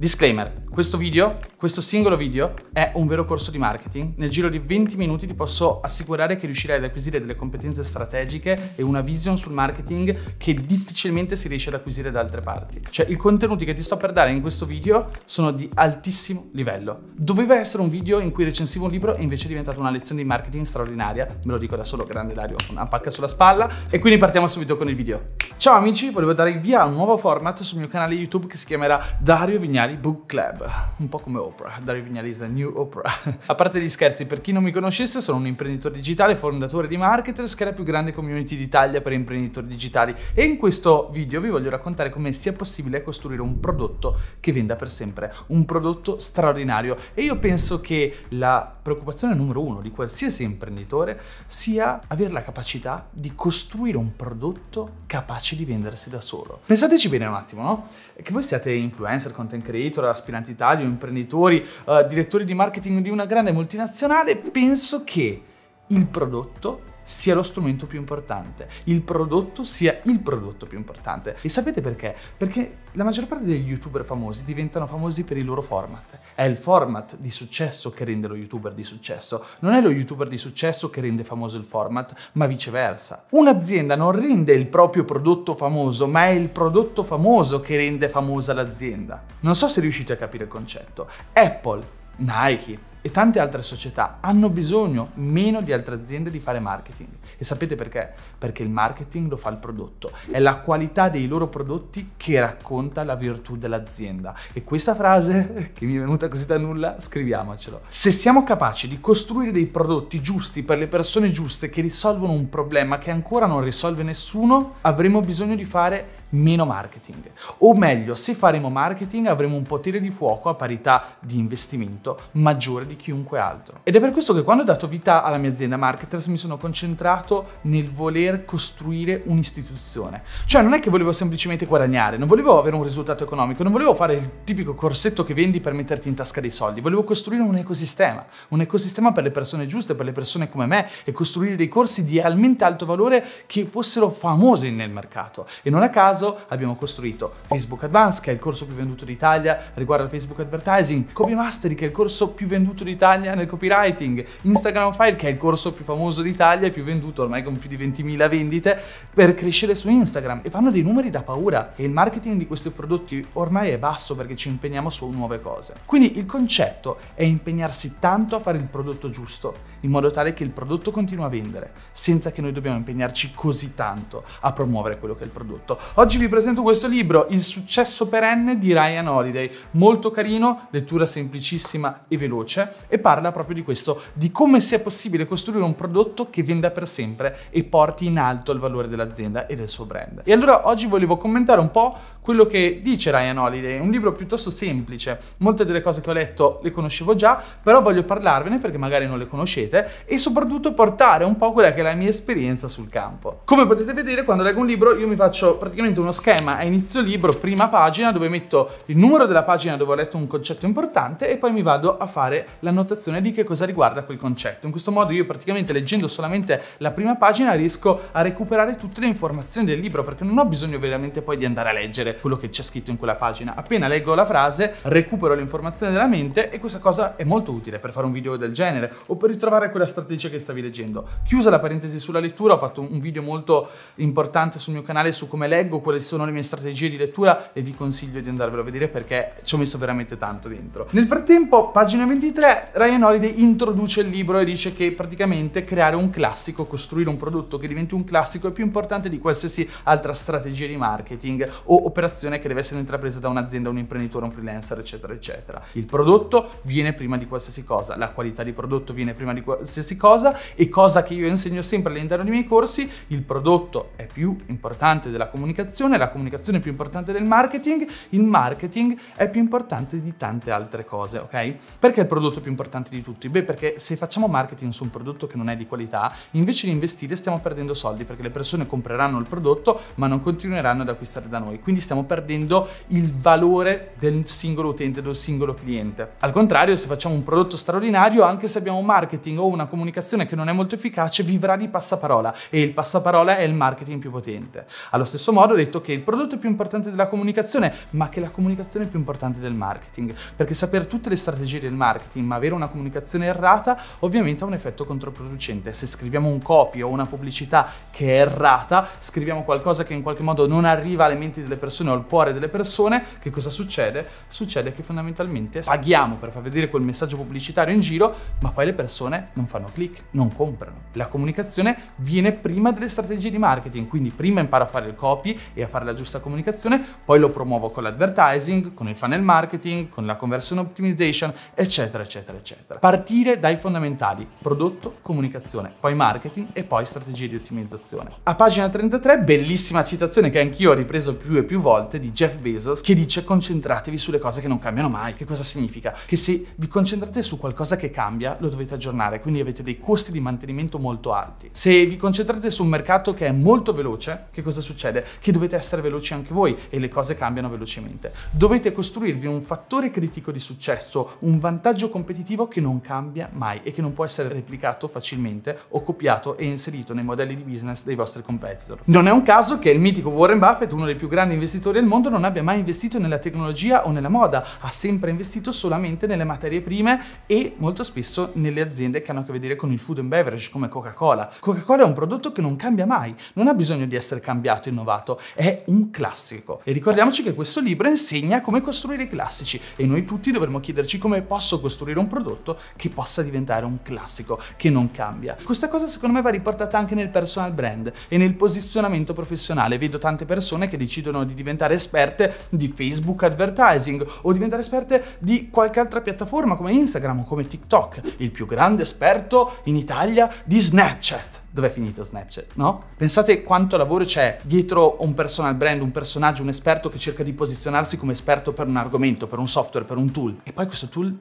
Disclaimer, questo video, questo singolo video, è un vero corso di marketing. Nel giro di 20 minuti ti posso assicurare che riuscirai ad acquisire delle competenze strategiche e una vision sul marketing che difficilmente si riesce ad acquisire da altre parti. Cioè, i contenuti che ti sto per dare in questo video sono di altissimo livello. Doveva essere un video in cui recensivo un libro e invece è diventata una lezione di marketing straordinaria. Me lo dico da solo, grande Dario, con una pacca sulla spalla. E quindi partiamo subito con il video. Ciao amici, volevo dare il via a un nuovo format sul mio canale YouTube che si chiamerà Dario Vignali Vignali Book Club, un po' come Oprah, Dario Vignali is the new Oprah. A parte gli scherzi, per chi non mi conoscesse sono un imprenditore digitale, fondatore di Marketers, che è la più grande community d'Italia per imprenditori digitali e in questo video vi voglio raccontare come sia possibile costruire un prodotto che venda per sempre, un prodotto straordinario e io penso che la preoccupazione numero uno di qualsiasi imprenditore sia avere la capacità di costruire un prodotto capace di vendersi da solo. Pensateci bene un attimo, no? Che voi siate influencer, content creator, aspiranti Italia, imprenditori, eh, direttori di marketing di una grande multinazionale, penso che il prodotto sia lo strumento più importante, il prodotto sia il prodotto più importante. E sapete perché? Perché la maggior parte degli youtuber famosi diventano famosi per il loro format. È il format di successo che rende lo youtuber di successo, non è lo youtuber di successo che rende famoso il format, ma viceversa. Un'azienda non rende il proprio prodotto famoso, ma è il prodotto famoso che rende famosa l'azienda. Non so se riuscite a capire il concetto. Apple, Nike, e tante altre società hanno bisogno meno di altre aziende di fare marketing. E sapete perché? Perché il marketing lo fa il prodotto, è la qualità dei loro prodotti che racconta la virtù dell'azienda. E questa frase, che mi è venuta così da nulla, scriviamocelo. Se siamo capaci di costruire dei prodotti giusti per le persone giuste che risolvono un problema che ancora non risolve nessuno, avremo bisogno di fare meno marketing. O meglio, se faremo marketing avremo un potere di fuoco a parità di investimento maggiore di chiunque altro. Ed è per questo che quando ho dato vita alla mia azienda Marketers mi sono concentrato nel voler costruire un'istituzione. Cioè non è che volevo semplicemente guadagnare, non volevo avere un risultato economico, non volevo fare il tipico corsetto che vendi per metterti in tasca dei soldi, volevo costruire un ecosistema, un ecosistema per le persone giuste, per le persone come me e costruire dei corsi di realmente alto valore che fossero famosi nel mercato. E non a caso caso abbiamo costruito Facebook Advance, che è il corso più venduto d'Italia riguardo al Facebook Advertising, Copy Mastery, che è il corso più venduto d'Italia nel copywriting, Instagram File, che è il corso più famoso d'Italia e più venduto ormai con più di 20.000 vendite, per crescere su Instagram. E fanno dei numeri da paura. E il marketing di questi prodotti ormai è basso perché ci impegniamo su nuove cose. Quindi il concetto è impegnarsi tanto a fare il prodotto giusto, in modo tale che il prodotto continua a vendere, senza che noi dobbiamo impegnarci così tanto a promuovere quello che è il prodotto. Oggi Oggi vi presento questo libro, Il successo perenne di Ryan Holiday, molto carino, lettura semplicissima e veloce e parla proprio di questo, di come sia possibile costruire un prodotto che venda per sempre e porti in alto il valore dell'azienda e del suo brand. E allora oggi volevo commentare un po' quello che dice Ryan Holiday. È un libro piuttosto semplice, molte delle cose che ho letto le conoscevo già, però voglio parlarvene perché magari non le conoscete e soprattutto portare un po' quella che è la mia esperienza sul campo. Come potete vedere, quando leggo un libro io mi faccio praticamente uno schema a inizio libro, prima pagina, dove metto il numero della pagina dove ho letto un concetto importante e poi mi vado a fare l'annotazione di che cosa riguarda quel concetto. In questo modo io praticamente leggendo solamente la prima pagina riesco a recuperare tutte le informazioni del libro perché non ho bisogno veramente poi di andare a leggere leggere quello che c'è scritto in quella pagina. Appena leggo la frase, recupero l'informazione della mente e questa cosa è molto utile per fare un video del genere o per ritrovare quella strategia che stavi leggendo. Chiusa la parentesi sulla lettura, ho fatto un video molto importante sul mio canale su come leggo, quali sono le mie strategie di lettura e vi consiglio di andarvelo a vedere perché ci ho messo veramente tanto dentro. Nel frattempo, pagina 23, Ryan Holiday introduce il libro e dice che praticamente creare un classico, costruire un prodotto che diventi un classico è più importante di qualsiasi altra strategia di marketing o operazione operazione che deve essere intrapresa da un'azienda, un imprenditore, un freelancer, eccetera, eccetera. Il prodotto viene prima di qualsiasi cosa, la qualità di prodotto viene prima di qualsiasi cosa e cosa che io insegno sempre all'interno dei miei corsi, il prodotto è più importante della comunicazione, la comunicazione è più importante del marketing, il marketing è più importante di tante altre cose, ok? Perché il prodotto è più importante di tutti? Beh, perché se facciamo marketing su un prodotto che non è di qualità, invece di investire stiamo perdendo soldi perché le persone compreranno il prodotto ma non continueranno ad acquistare da noi. Quindi stiamo perdendo il valore del singolo utente, del singolo cliente. Al contrario, se facciamo un prodotto straordinario, anche se abbiamo un marketing o una comunicazione che non è molto efficace, vivrà di passaparola e il passaparola è il marketing più potente. Allo stesso modo ho detto che il prodotto è più importante della comunicazione, ma che la comunicazione è più importante del marketing, perché sapere tutte le strategie del marketing, ma avere una comunicazione errata, ovviamente ha un effetto controproducente. Se scriviamo un copy o una pubblicità che è errata, scriviamo qualcosa che in qualche modo non arriva alle menti delle persone, persone o al cuore delle persone, che cosa succede? Succede che fondamentalmente paghiamo per far vedere quel messaggio pubblicitario in giro, ma poi le persone non fanno click, non comprano. La comunicazione viene prima delle strategie di marketing, quindi prima imparo a fare il copy e a fare la giusta comunicazione, poi lo promuovo con l'advertising, con il funnel marketing, con la conversion optimization, eccetera, eccetera, eccetera. Partire dai fondamentali, prodotto, comunicazione, poi marketing e poi strategie di ottimizzazione. A pagina 33, bellissima citazione che anch'io ho ripreso più e più volte, volte di Jeff Bezos che dice concentratevi sulle cose che non cambiano mai. Che cosa significa? Che se vi concentrate su qualcosa che cambia lo dovete aggiornare, quindi avete dei costi di mantenimento molto alti. Se vi concentrate su un mercato che è molto veloce, che cosa succede? Che dovete essere veloci anche voi e le cose cambiano velocemente. Dovete costruirvi un fattore critico di successo, un vantaggio competitivo che non cambia mai e che non può essere replicato facilmente o copiato e inserito nei modelli di business dei vostri competitor. Non è un caso che il mitico Warren Buffett, uno dei più grandi investitori investitore al mondo non abbia mai investito nella tecnologia o nella moda, ha sempre investito solamente nelle materie prime e molto spesso nelle aziende che hanno a che vedere con il food and beverage come Coca-Cola. Coca-Cola è un prodotto che non cambia mai, non ha bisogno di essere cambiato, innovato, è un classico. E ricordiamoci che questo libro insegna come costruire i classici e noi tutti dovremmo chiederci come posso costruire un prodotto che possa diventare un classico, che non cambia. Questa cosa secondo me va riportata anche nel personal brand e nel posizionamento professionale. Vedo tante persone che decidono di diventare diventare esperte di Facebook Advertising o diventare esperte di qualche altra piattaforma come Instagram o come TikTok, il più grande esperto in Italia di Snapchat. Dov'è finito Snapchat, no? Pensate quanto lavoro c'è dietro un personal brand, un personaggio, un esperto che cerca di posizionarsi come esperto per un argomento, per un software, per un tool. E poi questo tool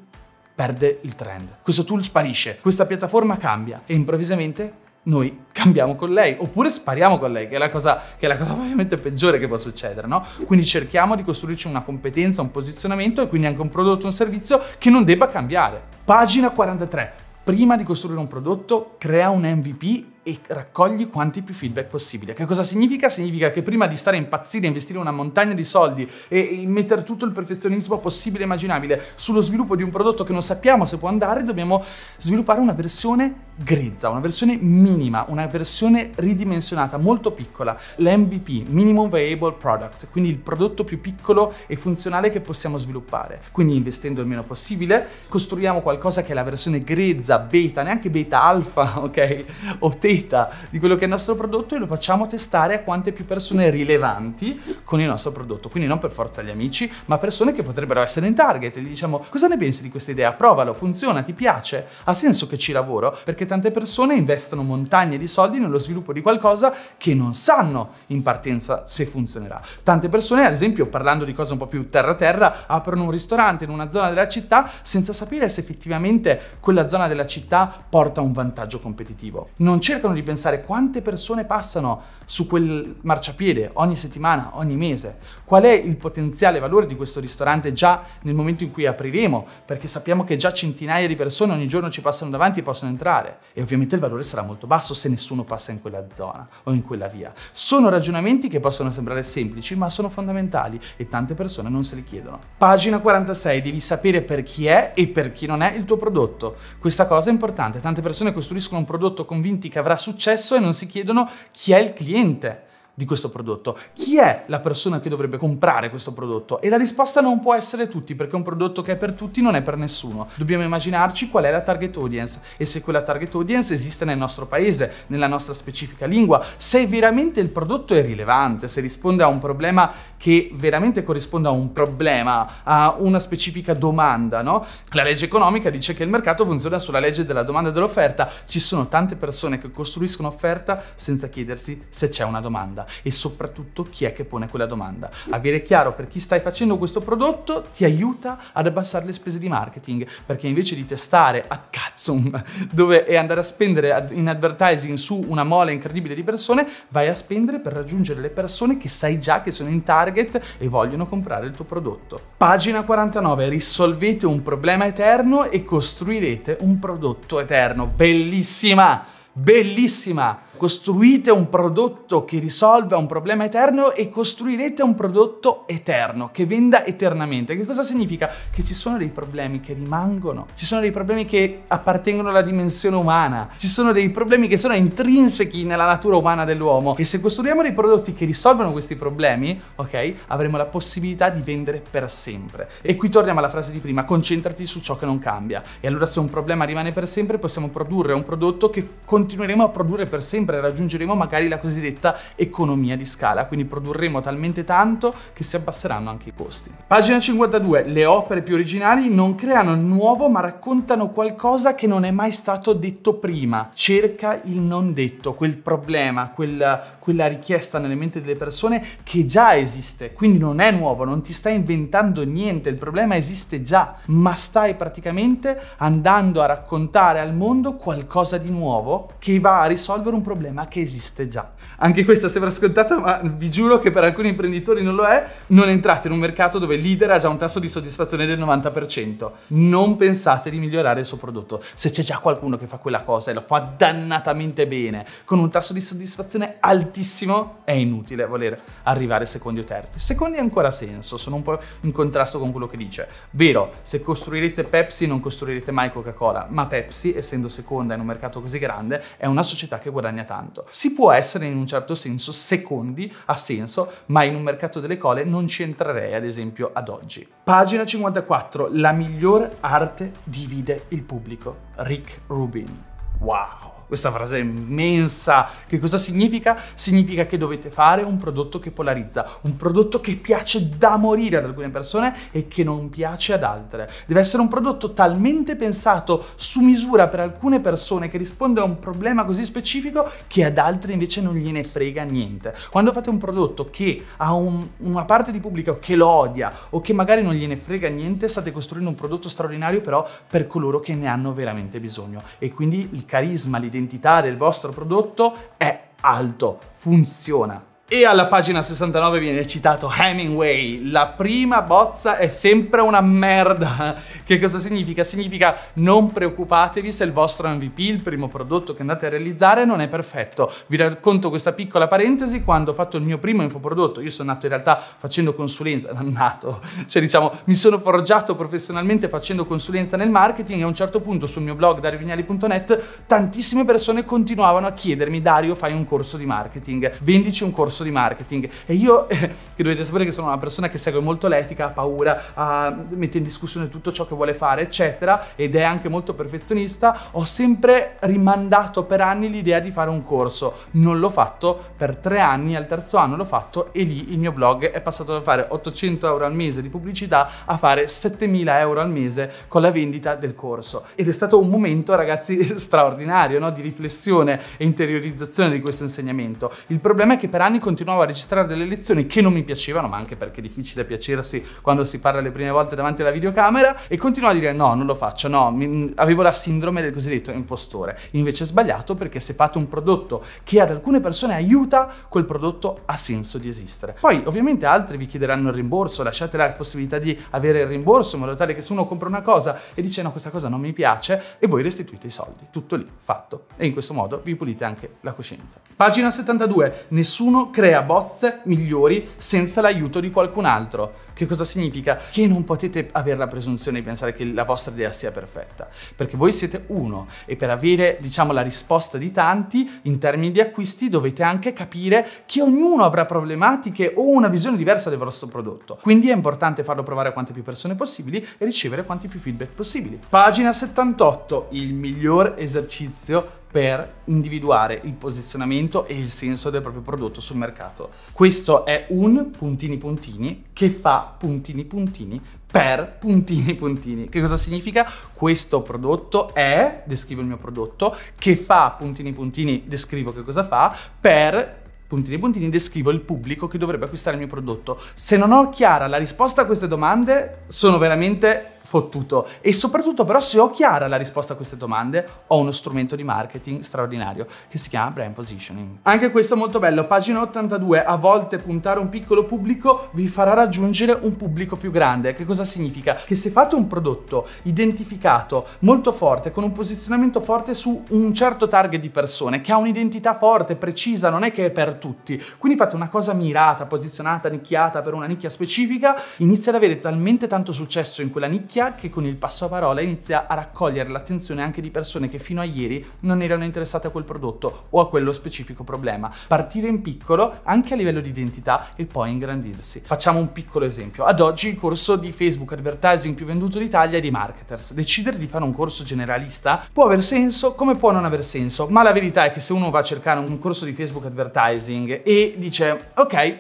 perde il trend. Questo tool sparisce, questa piattaforma cambia e improvvisamente noi cambiamo con lei oppure spariamo con lei, che è la cosa, che è la cosa ovviamente peggiore che può succedere, no? Quindi cerchiamo di costruirci una competenza, un posizionamento e quindi anche un prodotto, un servizio che non debba cambiare. Pagina 43. Prima di costruire un prodotto, crea un MVP e raccogli quanti più feedback possibile. Che cosa significa? Significa che prima di stare a impazzire, investire una montagna di soldi e, e mettere tutto il perfezionismo possibile e immaginabile sullo sviluppo di un prodotto che non sappiamo se può andare, dobbiamo sviluppare una versione grezza, una versione minima, una versione ridimensionata, molto piccola, l'MVP, Minimum Viable Product, quindi il prodotto più piccolo e funzionale che possiamo sviluppare. Quindi investendo il meno possibile, costruiamo qualcosa che è la versione grezza, beta, neanche beta alfa, ok? O te qualità di quello che è il nostro prodotto e lo facciamo testare a quante più persone rilevanti con il nostro prodotto. Quindi non per forza gli amici, ma persone che potrebbero essere in target. E gli diciamo cosa ne pensi di questa idea? Provalo, funziona, ti piace? Ha senso che ci lavoro? Perché tante persone investono montagne di soldi nello sviluppo di qualcosa che non sanno in partenza se funzionerà. Tante persone, ad esempio, parlando di cose un po' più terra-terra, aprono un ristorante in una zona della città senza sapere se effettivamente quella zona della città porta un vantaggio competitivo. Non cercano cercano di pensare quante persone passano su quel marciapiede ogni settimana, ogni mese, qual è il potenziale valore di questo ristorante già nel momento in cui apriremo, perché sappiamo che già centinaia di persone ogni giorno ci passano davanti e possono entrare e ovviamente il valore sarà molto basso se nessuno passa in quella zona o in quella via. Sono ragionamenti che possono sembrare semplici ma sono fondamentali e tante persone non se li chiedono. Pagina 46, devi sapere per chi è e per chi non è il tuo prodotto. Questa cosa è importante, tante persone costruiscono un prodotto convinti che avrà avrà successo e non si chiedono chi è il cliente di questo prodotto. Chi è la persona che dovrebbe comprare questo prodotto? E la risposta non può essere tutti, perché un prodotto che è per tutti non è per nessuno. Dobbiamo immaginarci qual è la target audience e se quella target audience esiste nel nostro paese, nella nostra specifica lingua, se veramente il prodotto è rilevante, se risponde a un problema che veramente corrisponde a un problema, a una specifica domanda, no? La legge economica dice che il mercato funziona sulla legge della domanda e dell'offerta. Ci sono tante persone che costruiscono offerta senza chiedersi se c'è una domanda e soprattutto chi è che pone quella domanda. Avere chiaro per chi stai facendo questo prodotto ti aiuta ad abbassare le spese di marketing, perché invece di testare a cazzo dove e andare a spendere in advertising su una mole incredibile di persone, vai a spendere per raggiungere le persone che sai già che sono in target target e vogliono comprare il tuo prodotto. Pagina 49. Risolvete un problema eterno e costruirete un prodotto eterno. Bellissima! Bellissima! costruite un prodotto che risolva un problema eterno e costruirete un prodotto eterno, che venda eternamente. Che cosa significa? Che ci sono dei problemi che rimangono, ci sono dei problemi che appartengono alla dimensione umana, ci sono dei problemi che sono intrinsechi nella natura umana dell'uomo e se costruiamo dei prodotti che risolvono questi problemi, ok, avremo la possibilità di vendere per sempre. E qui torniamo alla frase di prima, concentrati su ciò che non cambia. E allora se un problema rimane per sempre possiamo produrre un prodotto che continueremo a produrre per sempre dicembre raggiungeremo magari la cosiddetta economia di scala, quindi produrremo talmente tanto che si abbasseranno anche i costi. Pagina 52. Le opere più originali non creano nuovo ma raccontano qualcosa che non è mai stato detto prima. Cerca il non detto, quel problema, quella, quella richiesta nelle menti delle persone che già esiste, quindi non è nuovo, non ti stai inventando niente, il problema esiste già, ma stai praticamente andando a raccontare al mondo qualcosa di nuovo che va a risolvere un problema problema che esiste già. Anche questa sembra scontata, ma vi giuro che per alcuni imprenditori non lo è. Non entrate in un mercato dove il leader ha già un tasso di soddisfazione del 90%. Non pensate di migliorare il suo prodotto. Se c'è già qualcuno che fa quella cosa e lo fa dannatamente bene, con un tasso di soddisfazione altissimo, è inutile voler arrivare secondi o terzi. Secondi ha ancora senso, sono un po' in contrasto con quello che dice. Vero, se costruirete Pepsi non costruirete mai Coca-Cola, ma Pepsi, essendo seconda in un mercato così grande, è una società che guadagna tanto. Si può essere in un certo senso secondi, ha senso, ma in un mercato delle cole non ci entrerei ad esempio ad oggi. Pagina 54, la miglior arte divide il pubblico. Rick Rubin. Wow! Questa frase è immensa. Che cosa significa? Significa che dovete fare un prodotto che polarizza, un prodotto che piace da morire ad alcune persone e che non piace ad altre. Deve essere un prodotto talmente pensato su misura per alcune persone che risponde a un problema così specifico che ad altre invece non gliene frega niente. Quando fate un prodotto che ha un, una parte di pubblico che lo odia o che magari non gliene frega niente, state costruendo un prodotto straordinario però per coloro che ne hanno veramente bisogno. E quindi il carisma, l'idea identità del vostro prodotto è alto, funziona, e alla pagina 69 viene citato Hemingway, la prima bozza è sempre una merda. Che cosa significa? Significa non preoccupatevi se il vostro MVP, il primo prodotto che andate a realizzare, non è perfetto. Vi racconto questa piccola parentesi, quando ho fatto il mio primo infoprodotto, io sono nato in realtà facendo consulenza, nato, cioè diciamo mi sono forgiato professionalmente facendo consulenza nel marketing e a un certo punto sul mio blog dariovignali.net tantissime persone continuavano a chiedermi Dario fai un corso di marketing, vendici un corso corso di marketing e io, che dovete sapere che sono una persona che segue molto l'etica, ha paura, ha, mette in discussione tutto ciò che vuole fare, eccetera, ed è anche molto perfezionista, ho sempre rimandato per anni l'idea di fare un corso. Non l'ho fatto per tre anni, al terzo anno l'ho fatto e lì il mio blog è passato da fare 800 euro al mese di pubblicità a fare 7000 euro al mese con la vendita del corso. Ed è stato un momento, ragazzi, straordinario, no? di riflessione e interiorizzazione di questo insegnamento. Il problema è che per anni continuavo a registrare delle lezioni che non mi piacevano, ma anche perché è difficile piacersi quando si parla le prime volte davanti alla videocamera, e continuavo a dire no, non lo faccio, no, mi, mm, avevo la sindrome del cosiddetto impostore. Invece è sbagliato perché se fate un prodotto che ad alcune persone aiuta, quel prodotto ha senso di esistere. Poi ovviamente altri vi chiederanno il rimborso, lasciate la possibilità di avere il rimborso in modo tale che se uno compra una cosa e dice no, questa cosa non mi piace, e voi restituite i soldi. Tutto lì, fatto. E in questo modo vi pulite anche la coscienza. Pagina 72. Nessuno crea boss migliori senza l'aiuto di qualcun altro. Che cosa significa? Che non potete avere la presunzione di pensare che la vostra idea sia perfetta, perché voi siete uno e per avere, diciamo, la risposta di tanti in termini di acquisti dovete anche capire che ognuno avrà problematiche o una visione diversa del vostro prodotto. Quindi è importante farlo provare a quante più persone possibili e ricevere quanti più feedback possibili. Pagina 78, il miglior esercizio per individuare il posizionamento e il senso del proprio prodotto sul mercato. Questo è un puntini puntini che fa puntini puntini per puntini puntini. Che cosa significa? Questo prodotto è, descrivo il mio prodotto, che fa puntini puntini, descrivo che cosa fa, per puntini puntini descrivo il pubblico che dovrebbe acquistare il mio prodotto. Se non ho chiara la risposta a queste domande, sono veramente fottuto. E soprattutto però se ho chiara la risposta a queste domande, ho uno strumento di marketing straordinario che si chiama brand positioning. Anche questo è molto bello, pagina 82, a volte puntare un piccolo pubblico vi farà raggiungere un pubblico più grande. Che cosa significa? Che se fate un prodotto identificato molto forte, con un posizionamento forte su un certo target di persone, che ha un'identità forte, precisa, non è che è per tutti, quindi fate una cosa mirata, posizionata, nicchiata per una nicchia specifica, inizia ad avere talmente tanto successo in quella nicchia nicchia che con il passo a parola inizia a raccogliere l'attenzione anche di persone che fino a ieri non erano interessate a quel prodotto o a quello specifico problema. Partire in piccolo anche a livello di identità e poi ingrandirsi. Facciamo un piccolo esempio. Ad oggi il corso di Facebook Advertising più venduto d'Italia è di Marketers. Decidere di fare un corso generalista può aver senso come può non aver senso, ma la verità è che se uno va a cercare un corso di Facebook Advertising e dice ok,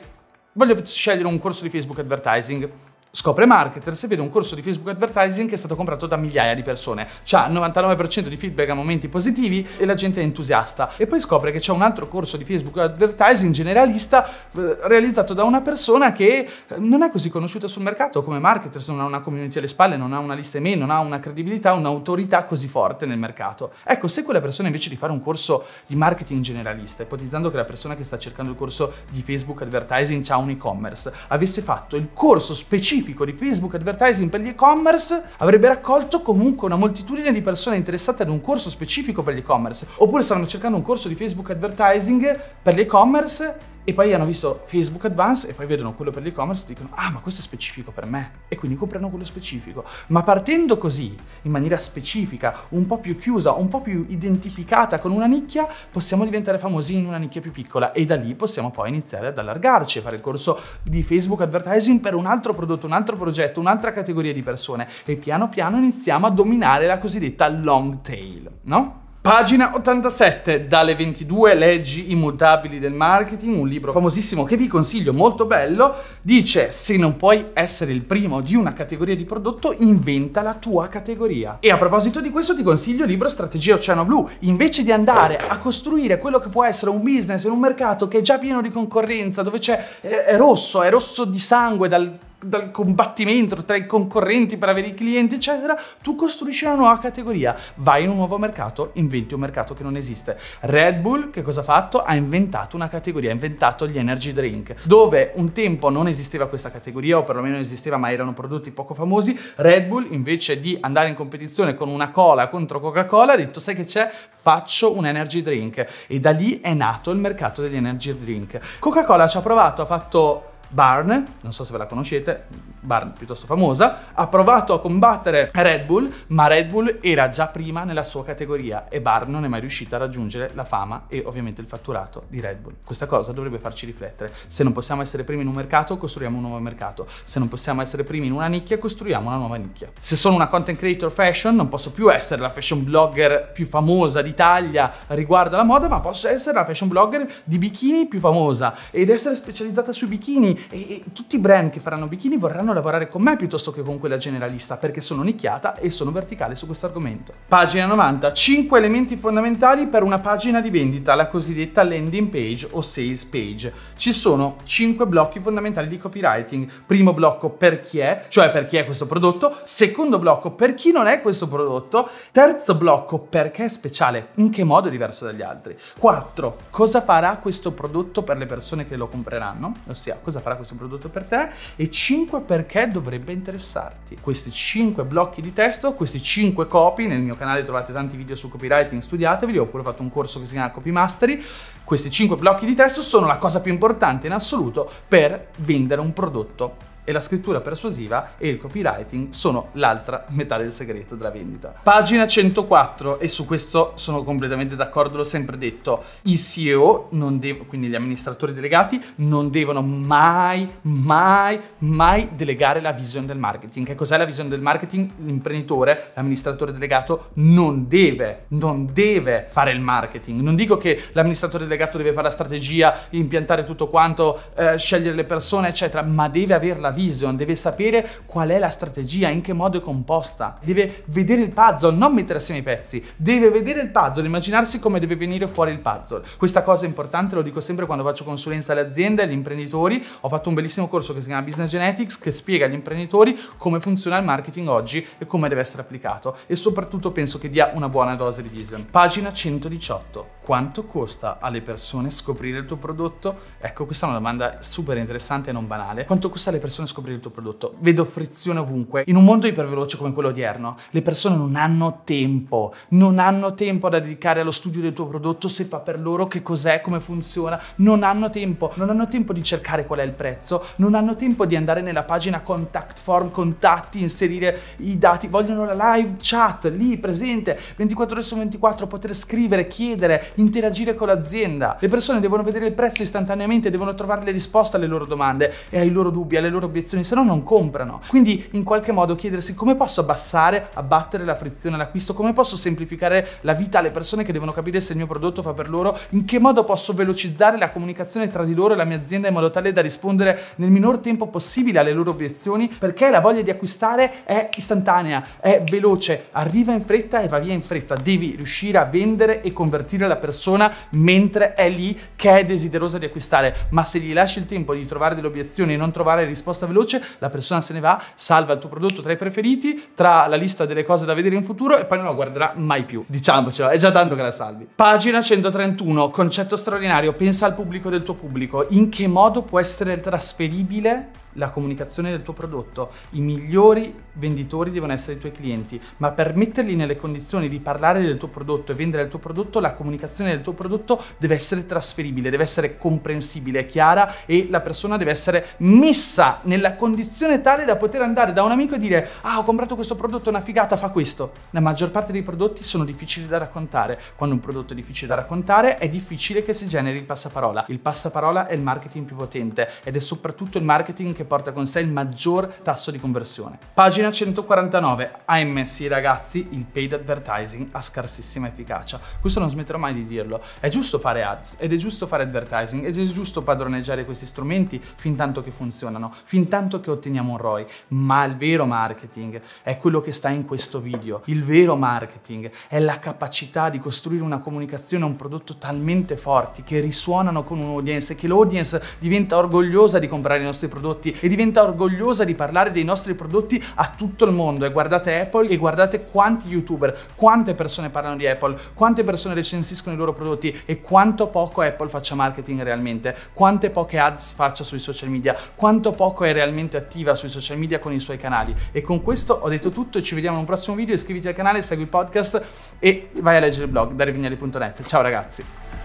voglio scegliere un corso di Facebook Advertising, Scopre Marketers e vede un corso di Facebook Advertising che è stato comprato da migliaia di persone. C'ha il 99% di feedback a momenti positivi e la gente è entusiasta. E poi scopre che c'è un altro corso di Facebook Advertising generalista eh, realizzato da una persona che eh, non è così conosciuta sul mercato come Marketers, non ha una community alle spalle, non ha una lista email, non ha una credibilità, un'autorità così forte nel mercato. Ecco, se quella persona invece di fare un corso di marketing generalista, ipotizzando che la persona che sta cercando il corso di Facebook Advertising ha un e-commerce, avesse fatto il corso specifico specifico di Facebook Advertising per gli e-commerce avrebbe raccolto comunque una moltitudine di persone interessate ad un corso specifico per gli e-commerce, oppure stanno cercando un corso di Facebook Advertising per gli e commerce e poi hanno visto Facebook Advance e poi vedono quello per l'e-commerce e dicono ah ma questo è specifico per me e quindi comprano quello specifico. Ma partendo così, in maniera specifica, un po' più chiusa, un po' più identificata con una nicchia, possiamo diventare famosi in una nicchia più piccola e da lì possiamo poi iniziare ad allargarci, e fare il corso di Facebook Advertising per un altro prodotto, un altro progetto, un'altra categoria di persone e piano piano iniziamo a dominare la cosiddetta long tail, no? Pagina 87, dalle 22 leggi immutabili del marketing, un libro famosissimo che vi consiglio, molto bello, dice se non puoi essere il primo di una categoria di prodotto, inventa la tua categoria. E a proposito di questo ti consiglio il libro Strategia Oceano Blu, invece di andare a costruire quello che può essere un business in un mercato che è già pieno di concorrenza, dove c'è è, eh, è rosso, è rosso di sangue dal dal combattimento tra i concorrenti per avere i clienti, eccetera, tu costruisci una nuova categoria, vai in un nuovo mercato, inventi un mercato che non esiste. Red Bull, che cosa ha fatto? Ha inventato una categoria, ha inventato gli energy drink, dove un tempo non esisteva questa categoria, o perlomeno esisteva, ma erano prodotti poco famosi. Red Bull, invece di andare in competizione con una cola contro Coca-Cola, ha detto, sai che c'è? Faccio un energy drink. E da lì è nato il mercato degli energy drink. Coca-Cola ci ha provato, ha fatto Barn, non so se ve la conoscete, Barn piuttosto famosa, ha provato a combattere Red Bull, ma Red Bull era già prima nella sua categoria e Barn non è mai riuscita a raggiungere la fama e ovviamente il fatturato di Red Bull. Questa cosa dovrebbe farci riflettere. Se non possiamo essere primi in un mercato, costruiamo un nuovo mercato. Se non possiamo essere primi in una nicchia, costruiamo una nuova nicchia. Se sono una content creator fashion, non posso più essere la fashion blogger più famosa d'Italia riguardo alla moda, ma posso essere la fashion blogger di bikini più famosa ed essere specializzata sui bikini e, e tutti i brand che faranno bikini vorranno lavorare con me piuttosto che con quella generalista perché sono nicchiata e sono verticale su questo argomento. Pagina 90, 5 elementi fondamentali per una pagina di vendita, la cosiddetta landing page o sales page. Ci sono 5 blocchi fondamentali di copywriting. Primo blocco per chi è, cioè per chi è questo prodotto, secondo blocco per chi non è questo prodotto, terzo blocco perché è speciale, in che modo è diverso dagli altri. 4. Cosa farà questo prodotto per le persone che lo compreranno? Ossia, cosa farà farà questo prodotto per te e 5 perché dovrebbe interessarti. Questi 5 blocchi di testo, questi 5 copy, nel mio canale trovate tanti video su copywriting, studiateveli, ho pure fatto un corso che si chiama Copy Mastery. Questi 5 blocchi di testo sono la cosa più importante in assoluto per vendere un prodotto e la scrittura persuasiva e il copywriting sono l'altra metà del segreto della vendita. Pagina 104 e su questo sono completamente d'accordo, l'ho sempre detto, i CEO, devo, quindi gli amministratori delegati, non devono mai, mai, mai delegare la visione del marketing. Che cos'è la visione del marketing? L'imprenditore, l'amministratore delegato non deve, non deve fare il marketing. Non dico che l'amministratore delegato deve fare la strategia, impiantare tutto quanto, eh, scegliere le persone, eccetera, ma deve averla vision, deve sapere qual è la strategia, in che modo è composta, deve vedere il puzzle, non mettere assieme i pezzi, deve vedere il puzzle, immaginarsi come deve venire fuori il puzzle. Questa cosa è importante, lo dico sempre quando faccio consulenza alle aziende, agli imprenditori, ho fatto un bellissimo corso che si chiama Business Genetics che spiega agli imprenditori come funziona il marketing oggi e come deve essere applicato e soprattutto penso che dia una buona dose di vision. Pagina 118. Quanto costa alle persone scoprire il tuo prodotto? Ecco, questa è una domanda super interessante e non banale. Quanto costa alle persone persone scoprire il tuo prodotto. Vedo frizione ovunque. In un mondo iperveloce come quello odierno, le persone non hanno tempo, non hanno tempo da dedicare allo studio del tuo prodotto, se fa per loro, che cos'è, come funziona, non hanno tempo, non hanno tempo di cercare qual è il prezzo, non hanno tempo di andare nella pagina contact form, contatti, inserire i dati, vogliono la live chat lì presente 24 ore su 24, poter scrivere, chiedere, interagire con l'azienda. Le persone devono vedere il prezzo istantaneamente, devono trovare le risposte alle loro domande e ai loro dubbi, alle loro obiezioni, se no non comprano. Quindi in qualche modo chiedersi come posso abbassare, abbattere la frizione all'acquisto, come posso semplificare la vita alle persone che devono capire se il mio prodotto fa per loro, in che modo posso velocizzare la comunicazione tra di loro e la mia azienda in modo tale da rispondere nel minor tempo possibile alle loro obiezioni, perché la voglia di acquistare è istantanea, è veloce, arriva in fretta e va via in fretta. Devi riuscire a vendere e convertire la persona mentre è lì che è desiderosa di acquistare, ma se gli lasci il tempo di trovare delle obiezioni e non trovare risposte risposta veloce, la persona se ne va, salva il tuo prodotto tra i preferiti, tra la lista delle cose da vedere in futuro e poi non la guarderà mai più. Diciamocelo, è già tanto che la salvi. Pagina 131, concetto straordinario, pensa al pubblico del tuo pubblico. In che modo può essere trasferibile la comunicazione del tuo prodotto. I migliori venditori devono essere i tuoi clienti, ma per metterli nelle condizioni di parlare del tuo prodotto e vendere il tuo prodotto, la comunicazione del tuo prodotto deve essere trasferibile, deve essere comprensibile, chiara e la persona deve essere messa nella condizione tale da poter andare da un amico e dire ah ho comprato questo prodotto, una figata, fa questo. La maggior parte dei prodotti sono difficili da raccontare. Quando un prodotto è difficile da raccontare è difficile che si generi il passaparola. Il passaparola è il marketing più potente ed è soprattutto il marketing che porta con sé il maggior tasso di conversione. Pagina 149, AMS ragazzi, il paid advertising ha scarsissima efficacia. Questo non smetterò mai di dirlo. È giusto fare ads ed è giusto fare advertising ed è giusto padroneggiare questi strumenti fin tanto che funzionano, fin tanto che otteniamo un ROI, ma il vero marketing è quello che sta in questo video. Il vero marketing è la capacità di costruire una comunicazione, un prodotto talmente forti che risuonano con un'audience e che l'audience diventa orgogliosa di comprare i nostri prodotti prodotti e diventa orgogliosa di parlare dei nostri prodotti a tutto il mondo. E guardate Apple e guardate quanti youtuber, quante persone parlano di Apple, quante persone recensiscono i loro prodotti e quanto poco Apple faccia marketing realmente, quante poche ads faccia sui social media, quanto poco è realmente attiva sui social media con i suoi canali. E con questo ho detto tutto, ci vediamo in un prossimo video, iscriviti al canale, segui il podcast e vai a leggere il blog da revignali.net. Ciao ragazzi!